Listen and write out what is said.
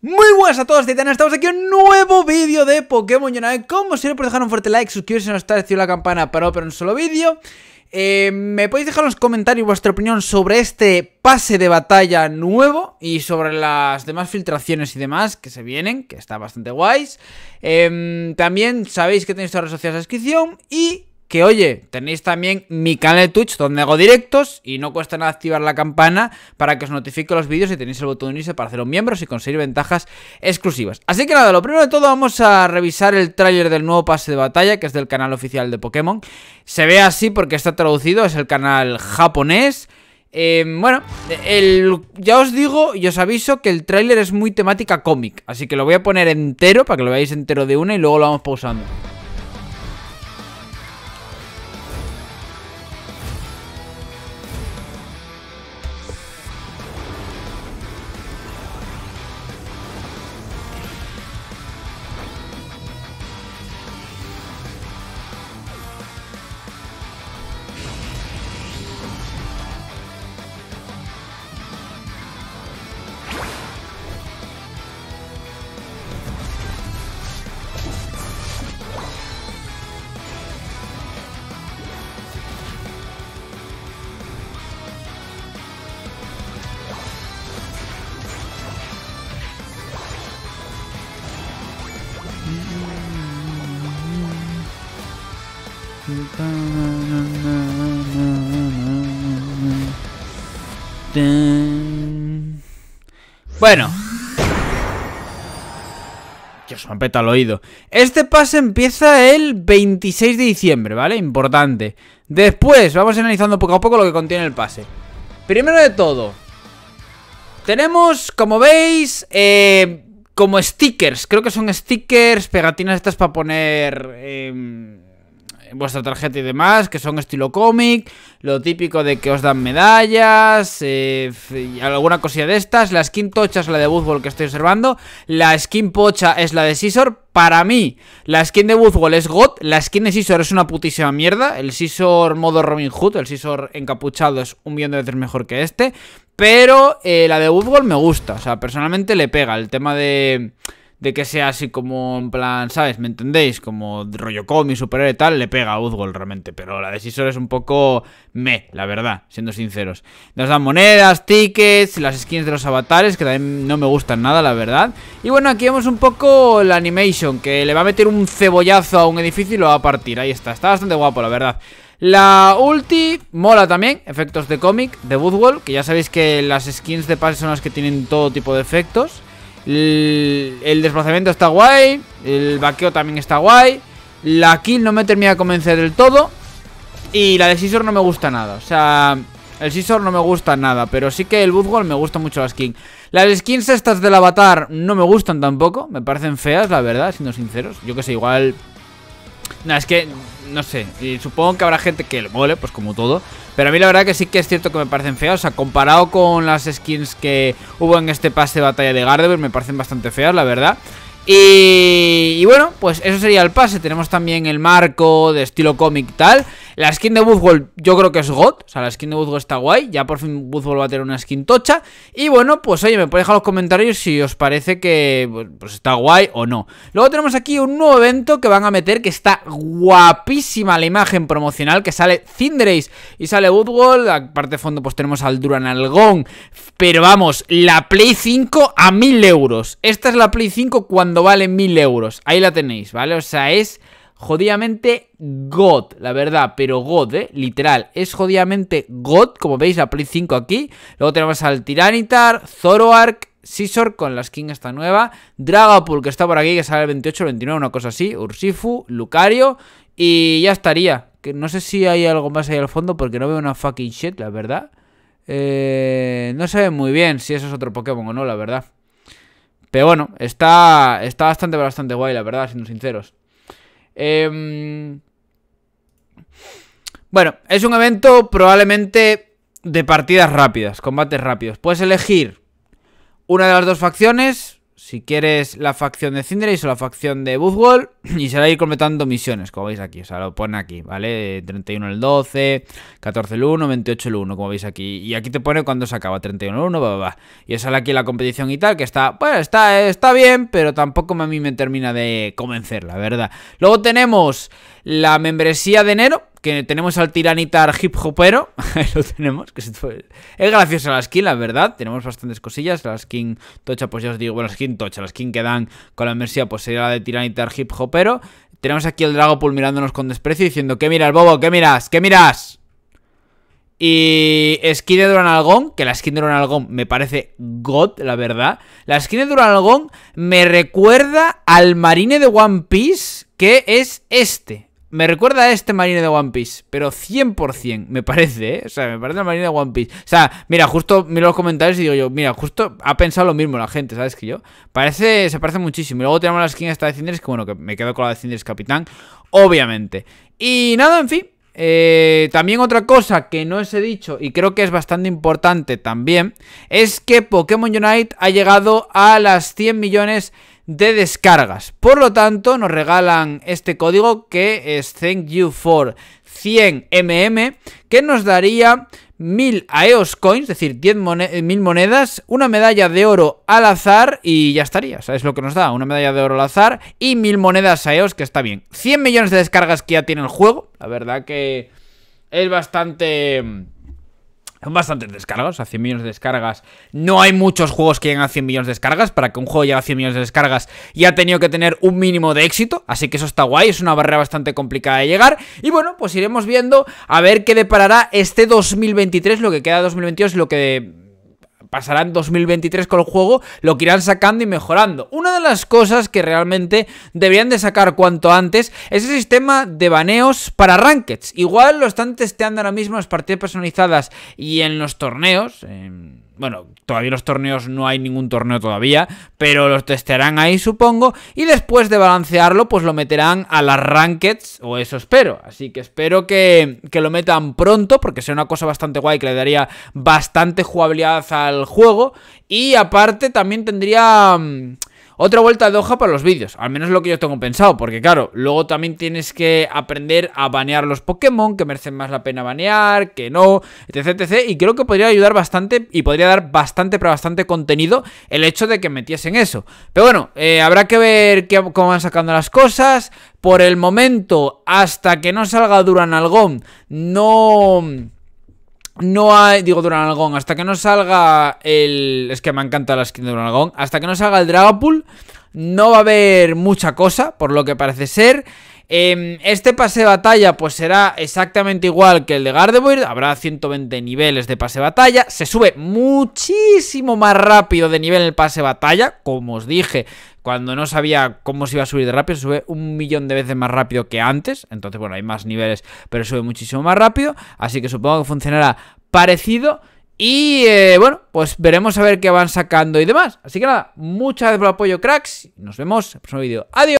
Muy buenas a todos titanes, estamos aquí en un nuevo vídeo de Pokémon Unite Como siempre dejar un fuerte like, suscribirse si no está, activar la campana para un solo vídeo eh, Me podéis dejar en los comentarios vuestra opinión sobre este pase de batalla nuevo Y sobre las demás filtraciones y demás que se vienen, que está bastante guays eh, También sabéis que tenéis todas las redes sociales la descripción Y que oye, tenéis también mi canal de Twitch donde hago directos y no cuesta nada activar la campana para que os notifique los vídeos y tenéis el botón de unirse para un miembros y conseguir ventajas exclusivas. Así que nada, lo primero de todo vamos a revisar el tráiler del nuevo pase de batalla que es del canal oficial de Pokémon. Se ve así porque está traducido, es el canal japonés. Em, bueno, ya os digo y os aviso que el tráiler es muy temática cómic, así que lo voy a poner entero para que lo veáis entero de una y luego lo vamos pausando. Bueno. Dios, me peta el oído. Este pase empieza el 26 de diciembre, ¿vale? Importante. Después, vamos analizando poco a poco lo que contiene el pase. Primero de todo, tenemos, como veis, eh, como stickers. Creo que son stickers, pegatinas estas para poner... Em, vuestra tarjeta y demás, que son estilo cómic, lo típico de que os dan medallas, eh, alguna cosilla de estas. La skin tocha es la de Buzzball que estoy observando, la skin pocha es la de Scissor. Para mí, la skin de Buzzball es God, la skin de Scissor es una putísima mierda. El Scissor modo Robin Hood, el Scissor encapuchado es un millón de veces mejor que este. Pero eh, la de Buzzball me gusta, o sea, personalmente le pega el tema de de que sea así como en plan, ¿sabes? ¿Me entendéis? Como rollo cómic, superhéroe y tal, le pega a Uzgol realmente. Pero la de es un poco me, la verdad, siendo sinceros. Nos dan monedas, tickets, las skins de los avatares, que también no me gustan nada, la verdad. Y bueno, aquí vemos un poco la animation, que le va a meter un cebollazo a un edificio y lo va a partir. Ahí está, está bastante guapo, la verdad. La ulti mola también, efectos de cómic de Woodwall, que ya sabéis que las skins de pase son las que tienen todo tipo de efectos. El, desplazamiento está guay. El vaqueo también está guay. La kill no me termina de convencer del todo. Y la de Scissor no me gusta nada. O sea, el Scissor no me gusta nada. Pero sí que el Woodwall me gusta mucho la skin. Las skins estas del avatar no me gustan tampoco. Me parecen feas, la verdad, siendo sinceros. Yo que sé, igual no, es que, no sé, y supongo que habrá gente que le mole, pues como todo. Pero a mí la verdad que sí que es cierto que me parecen feas. O sea, comparado con las skins que hubo en este pase de batalla de Gardevoir, me parecen bastante feas, la verdad. Y, y, bueno, pues eso sería el pase. Tenemos también el marco de estilo cómic tal. La skin de Buzzball yo creo que es God. O sea, la skin de Buzzball está guay. Ya por fin Buzzball va a tener una skin tocha. Y bueno, pues oye, me podéis dejar los comentarios si os parece que pues, está guay o no. Luego tenemos aquí un nuevo evento que van a meter que está guapísima la imagen promocional. Que sale Cinderace y sale Woodwall. Aparte de fondo pues tenemos al Duran Algon. Pero vamos, la Play 5 a 1000 euros. Esta es la Play 5 cuando vale 1000 euros. Ahí la tenéis, ¿vale? O sea, es jodidamente God, la verdad, pero God, ¿eh? literal, es jodidamente God, como veis la Play 5 aquí. Luego tenemos al Tiranitar, Zoroark, Scizor con la skin esta nueva, Dragapult que está por aquí, que sale el 28, 29, una cosa así, Ursifu, Lucario y ya estaría. Que no sé si hay algo más ahí al fondo porque no veo una fucking shit, la verdad. Eh, no se muy bien si eso es otro Pokémon o no, la verdad. Pero bueno, está, está bastante, bastante guay, la verdad, siendo sinceros. Em, bueno, es un evento probablemente de partidas rápidas, combates rápidos. Puedes elegir una de las dos facciones, si quieres la facción de Cinderace o la facción de Buzzwall y se va a ir completando misiones, como veis aquí, o sea, lo pone aquí, ¿vale? 31 el 12, 14 el 1, 28 el 1, como veis aquí. Y aquí te pone cuando se acaba, 31 el 1, va, va, va. Y sale aquí la competición y tal, que está, bueno, pues, está, está bien, pero tampoco a mí me termina de convencer, la verdad. Luego tenemos la membresía de enero, tenemos al tiranitar hip hopero. lo tenemos. Que es gracioso la skin, la verdad. Tenemos bastantes cosillas. La skin tocha, pues ya os digo, bueno, skin tocha, la skin que dan con la mercia, pues sería la de tiranitar hip hopero. Tenemos aquí el Dragopul mirándonos con desprecio diciendo, ¿qué miras, bobo? ¿Qué miras? ¿Qué miras? Y skin de Duranalgón, que la skin de Duranalgón me parece god, la verdad. La skin de Duranalgón me recuerda al marine de One Piece, que es este. Me recuerda a este marine de One Piece, pero 100%, me parece, ¿eh? O sea, me parece el marine de One Piece. O sea, mira, justo miro los comentarios y digo yo, mira, justo ha pensado lo mismo la gente, ¿sabes? Que yo. Parece, se parece muchísimo. Y luego tenemos la skin esta de Cinders, que bueno, que me quedo con la de Capitán, obviamente. Y nada, en fin. Eh, también otra cosa que no os he dicho y creo que es bastante importante también, es que Pokémon Unite ha llegado a las 100 millones de descargas. Por lo tanto, nos regalan este código que es thank you for 100 mm, que nos daría 1000 Aeos Coins, es decir, 1000 eh, monedas, una medalla de oro al azar y ya estaría. ¿Sabes lo que nos da? Una medalla de oro al azar y 1000 monedas Aeos, que está bien. 100 millones de descargas que ya tiene el juego. La verdad que es bastante mm, son bastantes descargas, a 100 millones de descargas. No hay muchos juegos que lleguen a 100 millones de descargas. Para que un juego llegue a 100 millones de descargas ya ha tenido que tener un mínimo de éxito. Así que eso está guay, es una barrera bastante complicada de llegar. Y bueno, pues iremos viendo a ver qué deparará este 2023, lo que queda de 2022, lo que pasará en 2023 con el juego, lo que irán sacando y mejorando. Una de las cosas que realmente deberían de sacar cuanto antes es el sistema de baneos para rankets. Igual lo están testeando ahora mismo en las partidas personalizadas y en los torneos bueno, todavía los torneos no hay ningún torneo todavía, pero los testearán ahí supongo y después de balancearlo pues lo meterán a las rankeds o eso espero, así que espero que, que lo metan pronto porque sea una cosa bastante guay que le daría bastante jugabilidad al juego y aparte también tendría... Mm, otra vuelta de hoja para los vídeos, al menos lo que yo tengo pensado, porque claro, luego también tienes que aprender a banear los Pokémon, que merecen más la pena banear, que no, etc, etc, y creo que podría ayudar bastante y podría dar bastante, pero bastante contenido el hecho de que metiesen eso. Pero bueno, eh, habrá que ver qué, cómo van sacando las cosas, por el momento, hasta que no salga Duran Algón, no no hay, digo Duranalgón, hasta que no salga el... Es que me encanta la skin de Duranalgón. Hasta que no salga el Dragapool, no va a haber mucha cosa, por lo que parece ser. Em, este pase de batalla pues será exactamente igual que el de Gardevoir, habrá 120 niveles de pase de batalla, se sube muchísimo más rápido de nivel el pase de batalla, como os dije, cuando no sabía cómo se iba a subir de rápido, sube un millón de veces más rápido que antes. Entonces, bueno, hay más niveles, pero sube muchísimo más rápido. Así que supongo que funcionará parecido. Y eh, bueno, pues veremos a ver qué van sacando y demás. Así que nada, muchas gracias por el apoyo, cracks. Nos vemos en el próximo vídeo. Adiós.